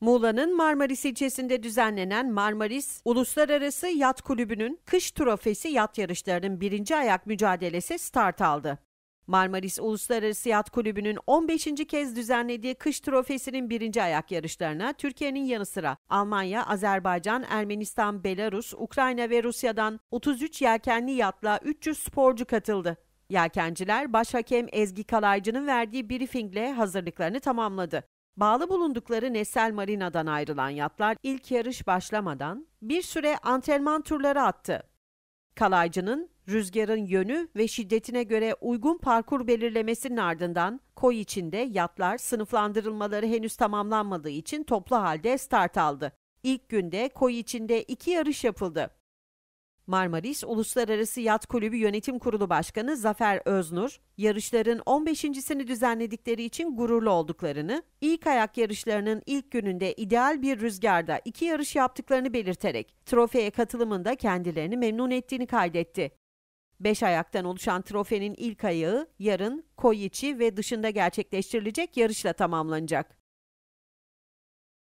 Muğla'nın Marmaris ilçesinde düzenlenen Marmaris Uluslararası Yat Kulübü'nün kış trofesi yat yarışlarının birinci ayak mücadelesi start aldı. Marmaris Uluslararası Yat Kulübü'nün 15. kez düzenlediği kış trofesinin birinci ayak yarışlarına Türkiye'nin yanı sıra Almanya, Azerbaycan, Ermenistan, Belarus, Ukrayna ve Rusya'dan 33 yelkenli yatla 300 sporcu katıldı. Yelkenciler başhakem Ezgi Kalaycı'nın verdiği briefingle hazırlıklarını tamamladı. Bağlı bulundukları Nesel Marina'dan ayrılan yatlar ilk yarış başlamadan bir süre antrenman turları attı. Kalaycının rüzgarın yönü ve şiddetine göre uygun parkur belirlemesinin ardından koy içinde yatlar sınıflandırılmaları henüz tamamlanmadığı için toplu halde start aldı. İlk günde koy içinde iki yarış yapıldı. Marmaris Uluslararası Yat Kulübü Yönetim Kurulu Başkanı Zafer Öznur, yarışların 15.sini düzenledikleri için gururlu olduklarını, ilk ayak yarışlarının ilk gününde ideal bir rüzgarda iki yarış yaptıklarını belirterek trofeye katılımında kendilerini memnun ettiğini kaydetti. Beş ayaktan oluşan trofenin ilk ayağı yarın koy içi ve dışında gerçekleştirilecek yarışla tamamlanacak.